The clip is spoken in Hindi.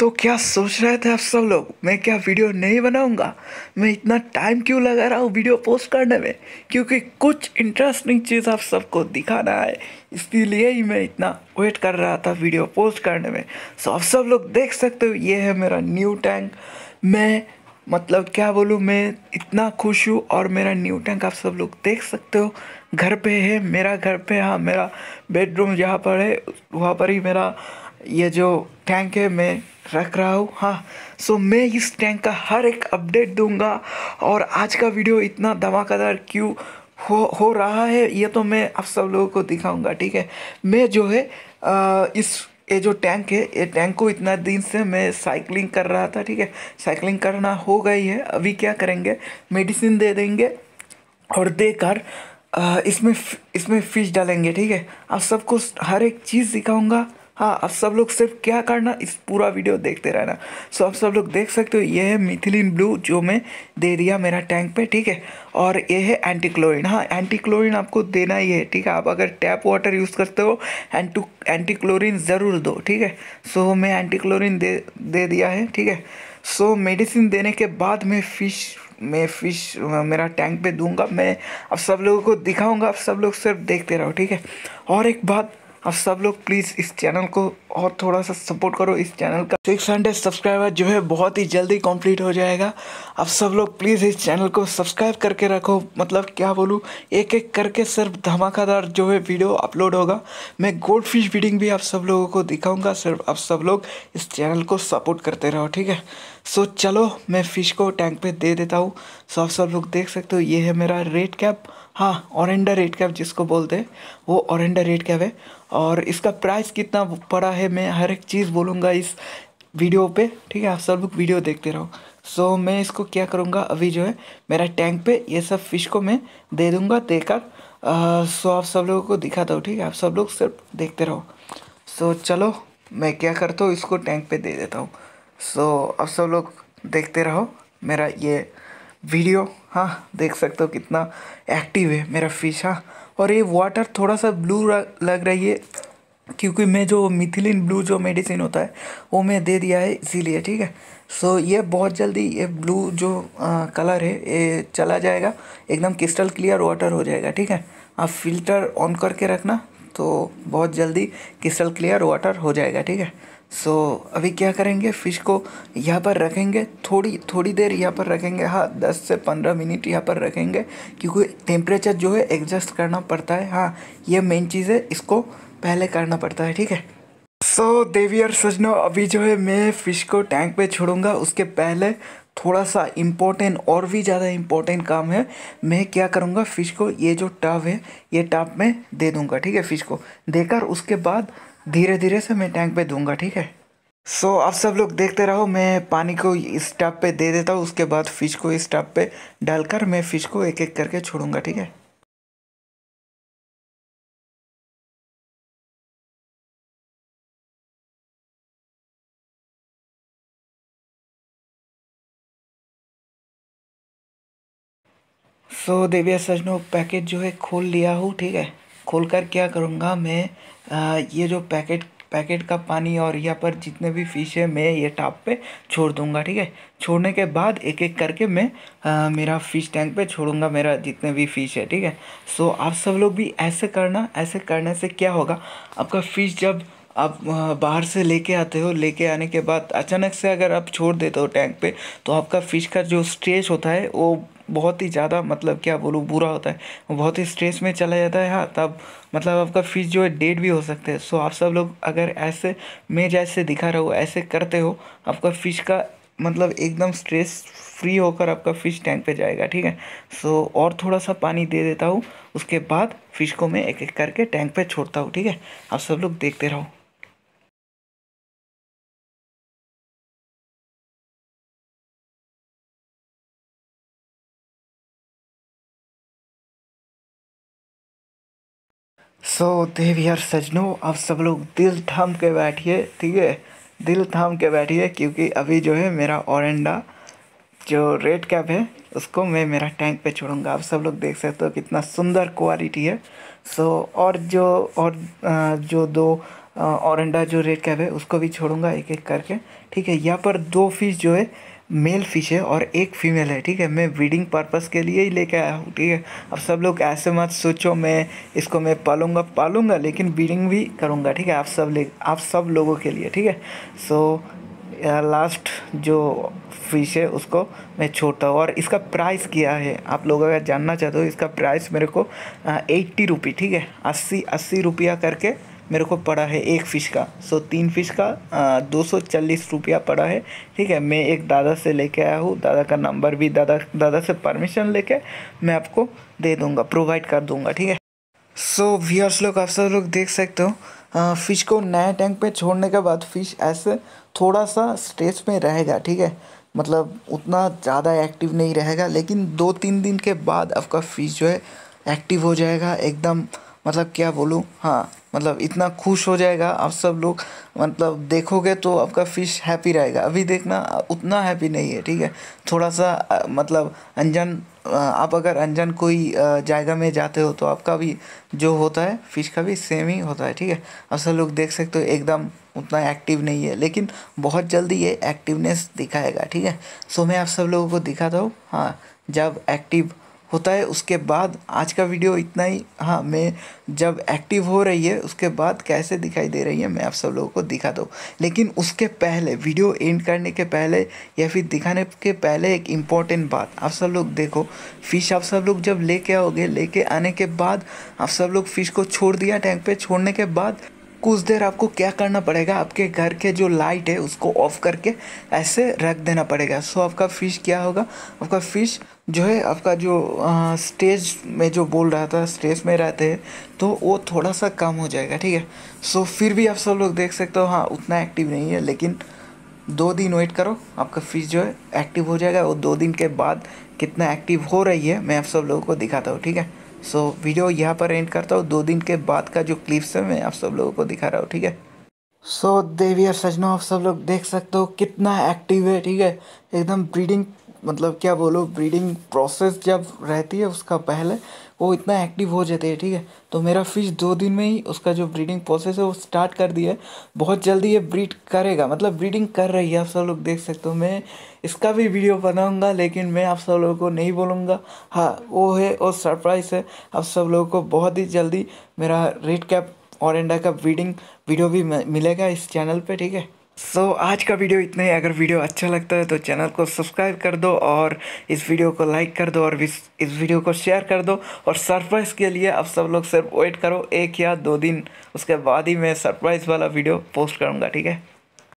तो क्या सोच रहे थे आप सब लोग मैं क्या वीडियो नहीं बनाऊंगा मैं इतना टाइम क्यों लगा रहा हूँ वीडियो पोस्ट करने में क्योंकि कुछ इंटरेस्टिंग चीज़ आप सबको दिखाना है इसीलिए ही मैं इतना वेट कर रहा था वीडियो पोस्ट करने में सो आप सब लोग देख सकते हो ये है मेरा न्यू टैंक मैं मतलब क्या बोलूँ मैं इतना खुश हूँ और मेरा न्यू टैंक आप सब लोग देख सकते हो घर पे है मेरा घर पे हाँ मेरा बेडरूम जहाँ पर है वहाँ पर ही मेरा ये जो टैंक है मैं रख रहा हूँ हाँ सो मैं इस टैंक का हर एक अपडेट दूंगा और आज का वीडियो इतना धमाकेदार क्यों हो हो रहा है ये तो मैं आप सब लोगों को दिखाऊंगा ठीक है मैं जो है आ, इस ये जो टैंक है ये टैंक को इतना दिन से मैं साइकिलिंग कर रहा था ठीक है साइकिलिंग करना हो गई है अभी क्या करेंगे मेडिसिन दे देंगे और देकर इसमें इसमें फिश डालेंगे ठीक है आप सबको हर एक चीज़ दिखाऊंगा हाँ आप सब लोग सिर्फ क्या करना इस पूरा वीडियो देखते रहना सो आप सब लोग देख सकते हो ये है मिथिलिन ब्लू जो मैं दे दिया मेरा टैंक पे ठीक है और ये है एंटी क्लोरिन हाँ एंटी क्लोरिन आपको देना ही है ठीक है आप अगर टैप वाटर यूज़ करते हो एंटू एंटी क्लोरिन ज़रूर दो ठीक है सो मैं एंटी क्लोरिन दे दे दिया है ठीक है सो मेडिसिन देने के बाद मैं फ़िश मैं फ़िश मेरा टैंक पे दूंगा मैं अब सब लोगों को दिखाऊंगा आप सब लोग सिर्फ देखते रहो ठीक है और एक बात और सब लोग प्लीज़ इस चैनल को और थोड़ा सा सपोर्ट करो इस चैनल का सिक्स हंड्रेड सब्सक्राइबर जो है बहुत ही जल्दी कंप्लीट हो जाएगा आप सब लोग प्लीज़ इस चैनल को सब्सक्राइब करके रखो मतलब क्या बोलूँ एक एक करके सिर्फ धमाकादार जो है वीडियो अपलोड होगा मैं गोल्ड फिश फीडिंग भी आप सब लोगों को दिखाऊंगा सिर्फ आप सब लोग इस चैनल को सपोर्ट करते रहो ठीक है सो चलो मैं फ़िश को टैंक पे दे देता हूँ सो आप सब लोग देख सकते हो ये है मेरा रेड कैप हाँ ऑरेंडा रेड कैप जिसको बोलते हैं वो ऑरेंडा रेड कैप है और इसका प्राइस कितना पड़ा है है मैं हर एक चीज़ बोलूँगा इस वीडियो पे ठीक है आप सब लोग वीडियो देखते रहो सो so, मैं इसको क्या करूँगा अभी जो है मेरा टैंक पे ये सब फिश को मैं दे दूँगा देकर सो आप सब लोगों को दिखाता हूँ ठीक है आप सब लोग सिर्फ देखते रहो सो so, चलो मैं क्या करता हूँ इसको टैंक पे दे देता हूँ सो so, आप सब लोग देखते रहो मेरा ये वीडियो हाँ देख सकते हो कितना एक्टिव है मेरा फिश हाँ और ये वाटर थोड़ा सा ब्लू लग रही है क्योंकि मैं जो मिथिलिन ब्लू जो मेडिसिन होता है वो मैं दे दिया है इसीलिए ठीक है सो so, ये बहुत जल्दी ये ब्लू जो आ, कलर है ये चला जाएगा एकदम क्रिस्टल क्लियर वाटर हो जाएगा ठीक है आप फिल्टर ऑन करके रखना तो बहुत जल्दी क्रिस्टल क्लियर वाटर हो जाएगा ठीक है सो so, अभी क्या करेंगे फ़िश को यहाँ पर रखेंगे थोड़ी थोड़ी देर यहाँ पर रखेंगे हाँ दस से पंद्रह मिनट यहाँ पर रखेंगे क्योंकि टेम्परेचर जो है एडजस्ट करना पड़ता है हाँ ये मेन चीज़ है इसको पहले करना पड़ता है ठीक है सो so, देवी और सजनो अभी जो है मैं फ़िश को टैंक पे छोड़ूंगा उसके पहले थोड़ा सा इम्पोर्टेंट और भी ज़्यादा इम्पोर्टेंट काम है मैं क्या करूँगा फ़िश को ये जो टब है ये टब में दे दूँगा ठीक है फ़िश को देकर उसके बाद धीरे धीरे से मैं टैंक पे दूँगा ठीक है सो so, आप सब लोग देखते रहो मैं पानी को इस टब पे दे देता हूँ उसके बाद फ़िश को इस टाप पे डालकर मैं फ़िश को एक एक करके छोड़ूंगा ठीक है सो so, देविया सजनो पैकेट जो है खोल लिया हूँ ठीक है खोल कर क्या करूँगा मैं आ, ये जो पैकेट पैकेट का पानी और यहाँ पर जितने भी फिश है मैं ये टाप पे छोड़ दूँगा ठीक है छोड़ने के बाद एक एक करके मैं आ, मेरा फ़िश टैंक पे छोड़ूंगा मेरा जितने भी फ़िश है ठीक है सो so, आप सब लोग भी ऐसे करना ऐसे करने से क्या होगा आपका फ़िश जब आप बाहर से लेके आते हो लेके आने के बाद अचानक से अगर आप छोड़ देते हो टैंक पे तो आपका फ़िश का जो स्ट्रेच होता है वो बहुत ही ज़्यादा मतलब क्या बोलूँ बुरा होता है बहुत ही स्ट्रेस में चला जाता है हाँ तब मतलब आपका फिश जो है डेड भी हो सकता है सो आप सब लोग अगर ऐसे मैं जैसे दिखा रहा हूँ ऐसे करते हो आपका फिश का मतलब एकदम स्ट्रेस फ्री होकर आपका फ़िश टैंक पे जाएगा ठीक है सो और थोड़ा सा पानी दे देता हूँ उसके बाद फ़िश को मैं एक एक करके टैंक पे छोड़ता हूँ ठीक है आप सब लोग देखते रहो सो देवी यार सजनों आप सब लोग दिल थाम के बैठिए ठीक है दिल थाम के बैठिए क्योंकि अभी जो है मेरा ओरेंडा जो रेड कैप है उसको मैं मेरा टैंक पे छोड़ूंगा आप सब लोग देख सकते हो कितना सुंदर क्वालिटी है सो और जो और जो दो ओरेंडा जो रेड कैप है उसको भी छोड़ूंगा एक एक करके ठीक है यहाँ पर दो फिश जो है मेल फिश है और एक फीमेल है ठीक है मैं ब्रीडिंग पर्पस के लिए ही लेके आया हूँ ठीक है अब सब लोग ऐसे मत सोचो मैं इसको मैं पालूंगा पालूंगा लेकिन ब्रीडिंग भी करूँगा ठीक है आप सब ले आप सब लोगों के लिए ठीक है सो लास्ट जो फिश है उसको मैं छोड़ता हूँ और इसका प्राइस क्या है आप लोग अगर जानना चाहते हो इसका प्राइस मेरे को एट्टी रुपी ठीक है अस्सी अस्सी रुपया करके मेरे को पड़ा है एक फ़िश का सो तीन फ़िश का दो सौ चालीस रुपया पड़ा है ठीक है मैं एक दादा से लेके आया हूँ दादा का नंबर भी दादा दादा से परमिशन लेके मैं आपको दे दूँगा प्रोवाइड कर दूँगा ठीक है सो व्यूअर्स लोग आप सब लोग देख सकते हो फ़िश को नए टैंक पे छोड़ने के बाद फ़िश ऐसे थोड़ा सा स्ट्रेस में रहेगा ठीक है मतलब उतना ज़्यादा एक्टिव नहीं रहेगा लेकिन दो तीन दिन के बाद आपका फ़िश जो है एक्टिव हो जाएगा एकदम मतलब क्या बोलूँ हाँ मतलब इतना खुश हो जाएगा आप सब लोग मतलब देखोगे तो आपका फिश हैप्पी रहेगा अभी देखना उतना हैप्पी नहीं है ठीक है थोड़ा सा मतलब अनजन आप अगर अनजन कोई जायगा में जाते हो तो आपका भी जो होता है फिश का भी सेम ही होता है ठीक है आप सब लोग देख सकते हो एकदम उतना एक्टिव नहीं है लेकिन बहुत जल्दी ये एक्टिवनेस दिखाएगा ठीक है सो मैं आप सब लोगों को दिखाता हूँ हाँ जब एक्टिव होता है उसके बाद आज का वीडियो इतना ही हाँ मैं जब एक्टिव हो रही है उसके बाद कैसे दिखाई दे रही है मैं आप सब लोगों को दिखा दो लेकिन उसके पहले वीडियो एंड करने के पहले या फिर दिखाने के पहले एक इम्पॉर्टेंट बात आप सब लोग देखो फिश आप सब लोग जब लेके आओगे लेके आने के बाद आप सब लोग फिश को छोड़ दिया टैंक पर छोड़ने के बाद कुछ देर आपको क्या करना पड़ेगा आपके घर के जो लाइट है उसको ऑफ करके ऐसे रख देना पड़ेगा सो आपका फ़िश क्या होगा आपका फ़िश जो है आपका जो आ, स्टेज में जो बोल रहा था स्टेज में रहते हैं तो वो थोड़ा सा कम हो जाएगा ठीक है सो फिर भी आप सब लोग देख सकते हो हाँ उतना एक्टिव नहीं है लेकिन दो दिन वेट करो आपका फिश जो है एक्टिव हो जाएगा और दो दिन के बाद कितना एक्टिव हो रही है मैं आप सब लोगों को दिखाता हूँ ठीक है सो so, वीडियो यहाँ पर एंड करता हूँ दो दिन के बाद का जो क्लिप्स है मैं आप सब लोगों को दिखा रहा हूँ ठीक है सो देवी और सजनों आप सब लोग देख सकते हो कितना एक्टिव है ठीक है एकदम ब्रीडिंग मतलब क्या बोलो ब्रीडिंग प्रोसेस जब रहती है उसका पहले वो इतना एक्टिव हो जाती है ठीक है तो मेरा फिश दो दिन में ही उसका जो ब्रीडिंग प्रोसेस है वो स्टार्ट कर दिया है बहुत जल्दी ये ब्रीड करेगा मतलब ब्रीडिंग कर रही है आप सब लोग देख सकते हो मैं इसका भी वीडियो बनाऊंगा लेकिन मैं आप सब लोगों को नहीं बोलूँगा हाँ वो है और सरप्राइज है आप सब लोगों को बहुत ही जल्दी मेरा रेड कैप और इंडा का ब्रीडिंग वीडियो भी मिलेगा इस चैनल पर ठीक है सो so, आज का वीडियो इतना ही अगर वीडियो अच्छा लगता है तो चैनल को सब्सक्राइब कर दो और इस वीडियो को लाइक कर दो और इस वीडियो को शेयर कर दो और सरप्राइज़ के लिए अब सब लोग सिर्फ वेट करो एक या दो दिन उसके बाद ही मैं सरप्राइज़ वाला वीडियो पोस्ट करूँगा ठीक है